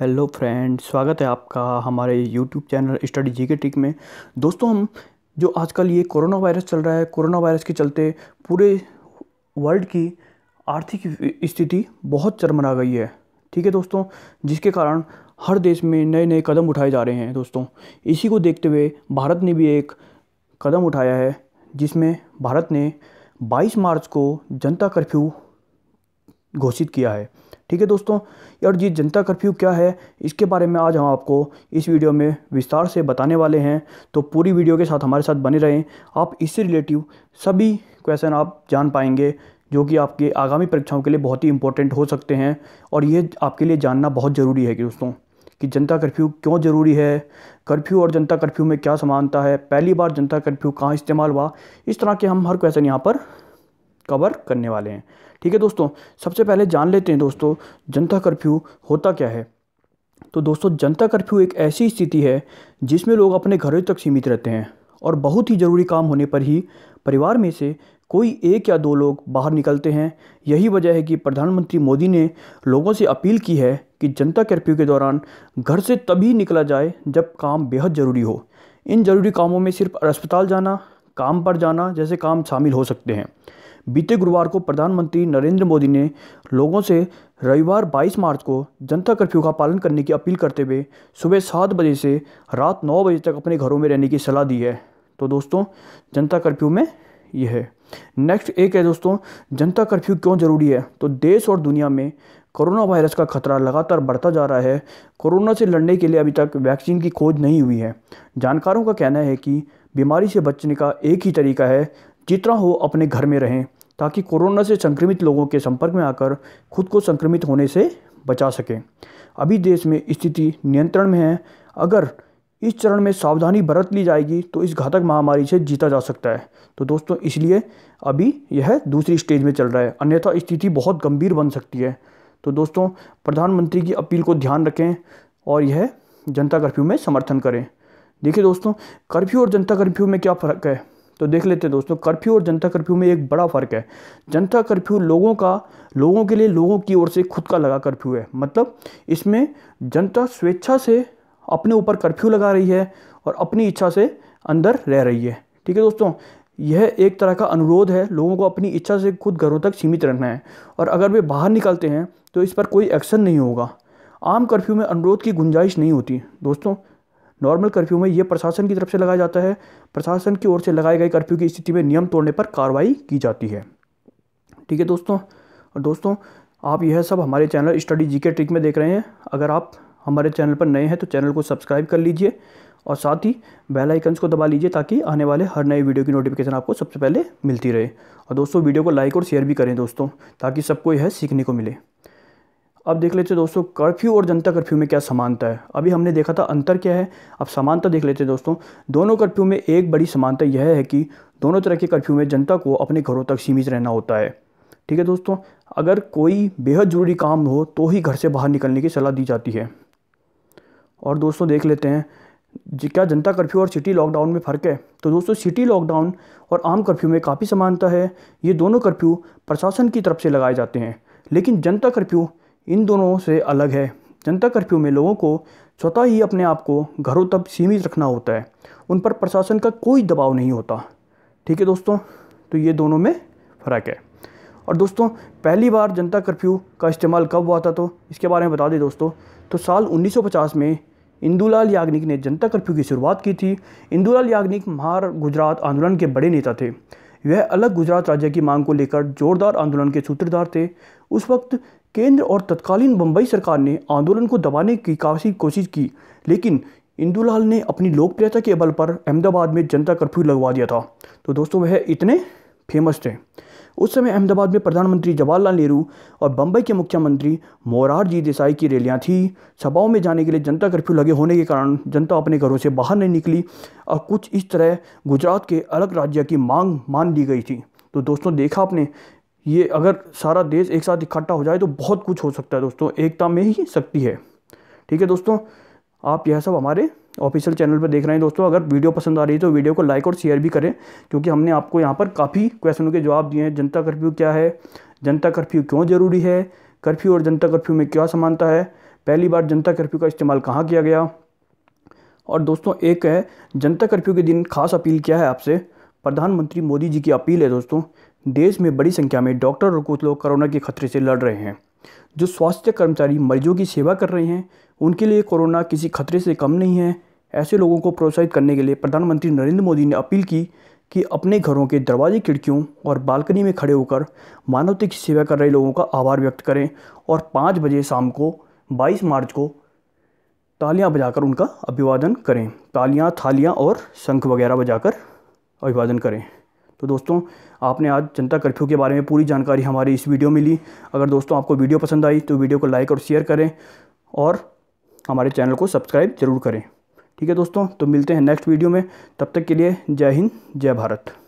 hello friend स्वागत है आपका हमारे यूट्यूब चैनल स्टडी जी के टिक में दोस्तों हम जो आजकल ये कोरोना वायरस चल रहा है कोरोना वायरस के चलते पूरे वर्ल्ड की आर्थिक स्थिति बहुत चरमरा गई है ठीक है दोस्तों जिसके कारण हर देश में नए नए कदम उठाए जा रहे हैं दोस्तों इसी को देखते हुए भारत ने भी एक कदम उठाया है जिसमें भारत ने 22 मार्च को जनता कर्फ्यू घोषित किया है ठीक है दोस्तों और ये जनता कर्फ्यू क्या है इसके बारे में आज हम आपको इस वीडियो में विस्तार से बताने वाले हैं तो पूरी वीडियो के साथ हमारे साथ बने रहें आप इससे रिलेटिव सभी क्वेश्चन आप जान पाएंगे जो कि आपके आगामी परीक्षाओं के लिए बहुत ही इंपॉर्टेंट हो सकते हैं और ये आपके लिए जानना बहुत ज़रूरी है कि दोस्तों कि जनता कर्फ्यू क्यों ज़रूरी है कर्फ्यू और जनता कर्फ्यू में क्या समानता है पहली बार जनता कर्फ्यू कहाँ इस्तेमाल हुआ इस तरह के हम हर क्वेश्चन यहाँ पर कवर करने वाले हैं ठीक है दोस्तों सबसे पहले जान लेते हैं दोस्तों जनता कर्फ्यू होता क्या है तो दोस्तों जनता कर्फ्यू एक ऐसी स्थिति है जिसमें लोग अपने घरों तक सीमित रहते हैं और बहुत ही ज़रूरी काम होने पर ही परिवार में से कोई एक या दो लोग बाहर निकलते हैं यही वजह है कि प्रधानमंत्री मोदी ने लोगों से अपील की है कि जनता कर्फ्यू के दौरान घर से तभी निकला जाए जब काम बेहद ज़रूरी हो इन ज़रूरी कामों में सिर्फ अस्पताल जाना काम पर जाना जैसे काम शामिल हो सकते हैं बीते गुरुवार को प्रधानमंत्री नरेंद्र मोदी ने लोगों से रविवार 22 मार्च को जनता कर्फ्यू का पालन करने की अपील करते हुए सुबह सात बजे से रात नौ बजे तक अपने घरों में रहने की सलाह दी है तो दोस्तों जनता कर्फ्यू में यह है नेक्स्ट एक है दोस्तों जनता कर्फ्यू क्यों ज़रूरी है तो देश और दुनिया में कोरोना वायरस का खतरा लगातार बढ़ता जा रहा है कोरोना से लड़ने के लिए अभी तक वैक्सीन की खोज नहीं हुई है जानकारों का कहना है कि बीमारी से बचने का एक ही तरीका है जितना हो अपने घर में रहें ताकि कोरोना से संक्रमित लोगों के संपर्क में आकर खुद को संक्रमित होने से बचा सकें अभी देश में स्थिति नियंत्रण में है अगर इस चरण में सावधानी बरत ली जाएगी तो इस घातक महामारी से जीता जा सकता है तो दोस्तों इसलिए अभी यह दूसरी स्टेज में चल रहा है अन्यथा स्थिति बहुत गंभीर बन सकती है तो दोस्तों प्रधानमंत्री की अपील को ध्यान रखें और यह जनता कर्फ्यू में समर्थन करें देखिए दोस्तों कर्फ्यू और जनता कर्फ्यू में क्या फ़र्क है तो देख लेते हैं दोस्तों कर्फ्यू और जनता कर्फ्यू में एक बड़ा फ़र्क है जनता कर्फ्यू लोगों का लोगों के लिए लोगों की ओर से खुद का लगा कर्फ्यू है मतलब इसमें जनता स्वेच्छा से अपने ऊपर कर्फ्यू लगा रही है और अपनी इच्छा से अंदर रह रही है ठीक है दोस्तों यह एक तरह का अनुरोध है लोगों को अपनी इच्छा से खुद घरों तक सीमित रहना है और अगर वे बाहर निकलते हैं तो इस पर कोई एक्शन नहीं होगा आम कर्फ्यू में अनुरोध की गुंजाइश नहीं होती दोस्तों नॉर्मल कर्फ्यू में यह प्रशासन की तरफ से लगाया जाता है प्रशासन की ओर से लगाए गए कर्फ्यू की स्थिति में नियम तोड़ने पर कार्रवाई की जाती है ठीक है दोस्तों और दोस्तों आप यह सब हमारे चैनल स्टडी जी के ट्रिक में देख रहे हैं अगर आप हमारे चैनल पर नए हैं तो चैनल को सब्सक्राइब कर लीजिए और साथ ही बेल आइकन्स को दबा लीजिए ताकि आने वाले हर नए वीडियो की नोटिफिकेशन आपको सबसे पहले मिलती रहे और दोस्तों वीडियो को लाइक और शेयर भी करें दोस्तों ताकि सबको यह सीखने को मिले अब देख लेते दोस्तों कर्फ्यू और जनता कर्फ्यू में क्या समानता है अभी हमने देखा था अंतर क्या है अब समानता देख लेते दोस्तों दोनों कर्फ्यू में एक बड़ी समानता यह है कि दोनों तरह के कर्फ्यू में जनता को अपने घरों तक सीमित रहना होता है ठीक है दोस्तों अगर कोई बेहद ज़रूरी काम हो तो ही घर से बाहर निकलने की सलाह दी जाती है और दोस्तों देख लेते हैं जी क्या जनता कर्फ्यू और सिटी लॉकडाउन में फ़र्क है तो दोस्तों सिटी लॉकडाउन और आम कर्फ्यू में काफ़ी समानता है ये दोनों कर्फ्यू प्रशासन की तरफ से लगाए जाते हैं लेकिन जनता कर्फ्यू इन दोनों से अलग है जनता कर्फ्यू में लोगों को स्वतः ही अपने आप को घरों तक सीमित रखना होता है उन पर प्रशासन का कोई दबाव नहीं होता ठीक है दोस्तों तो ये दोनों में फ़र्क है और दोस्तों पहली बार जनता कर्फ्यू का इस्तेमाल कब हुआ था तो इसके बारे में बता दें दोस्तों तो साल 1950 में इंदूलाल याग्निक ने जनता कर्फ्यू की शुरुआत की थी इंदूलाल याग्निक महार गुजरात आंदोलन के बड़े नेता थे वह अलग गुजरात राज्य की मांग को लेकर जोरदार आंदोलन के सूत्रधार थे उस वक्त केंद्र और तत्कालीन बम्बई सरकार ने आंदोलन को दबाने की काफी कोशिश की लेकिन इंदुलाल ने अपनी लोकप्रियता के बल पर अहमदाबाद में जनता कर्फ्यू लगवा दिया था तो दोस्तों वह इतने फेमस थे उस समय अहमदाबाद में प्रधानमंत्री जवाहरलाल नेहरू और बम्बई के मुख्यमंत्री मोरारजी देसाई की रैलियां थी सभाओं में जाने के लिए जनता कर्फ्यू लगे होने के कारण जनता अपने घरों से बाहर नहीं निकली और कुछ इस तरह गुजरात के अलग राज्य की मांग मान ली गई थी तो दोस्तों देखा आपने ये अगर सारा देश एक साथ इकट्ठा हो जाए तो बहुत कुछ हो सकता है दोस्तों एकता में ही शक्ति है ठीक है दोस्तों आप यह सब हमारे ऑफिशियल चैनल पर देख रहे हैं दोस्तों अगर वीडियो पसंद आ रही है तो वीडियो को लाइक और शेयर भी करें क्योंकि हमने आपको यहाँ पर काफ़ी क्वेश्चनों के जवाब दिए हैं जनता कर्फ्यू क्या है जनता कर्फ्यू क्यों ज़रूरी है कर्फ्यू और जनता कर्फ्यू में क्या समानता है पहली बार जनता कर्फ्यू का इस्तेमाल कहाँ किया गया और दोस्तों एक है जनता कर्फ्यू के दिन खास अपील क्या है आपसे प्रधानमंत्री मोदी जी की अपील है दोस्तों देश में बड़ी संख्या में डॉक्टर और कुछ लोग कोरोना के खतरे से लड़ रहे हैं जो स्वास्थ्य कर्मचारी मरीजों की सेवा कर रहे हैं उनके लिए कोरोना किसी खतरे से कम नहीं है ऐसे लोगों को प्रोत्साहित करने के लिए प्रधानमंत्री नरेंद्र मोदी ने अपील की कि अपने घरों के दरवाजे खिड़कियों और बालकनी में खड़े होकर मानवता की सेवा कर रहे लोगों का आभार व्यक्त करें और पाँच बजे शाम को बाईस मार्च को तालियां बजाकर उनका अभिवादन करें तालियां थालियां और शंख वगैरह बजाकर अभिवादन करें तो दोस्तों आपने आज जनता कर्फ्यू के बारे में पूरी जानकारी हमारी इस वीडियो में ली अगर दोस्तों आपको वीडियो पसंद आई तो वीडियो को लाइक और शेयर करें और हमारे चैनल को सब्सक्राइब ज़रूर करें ठीक है दोस्तों तो मिलते हैं नेक्स्ट वीडियो में तब तक के लिए जय हिंद जय भारत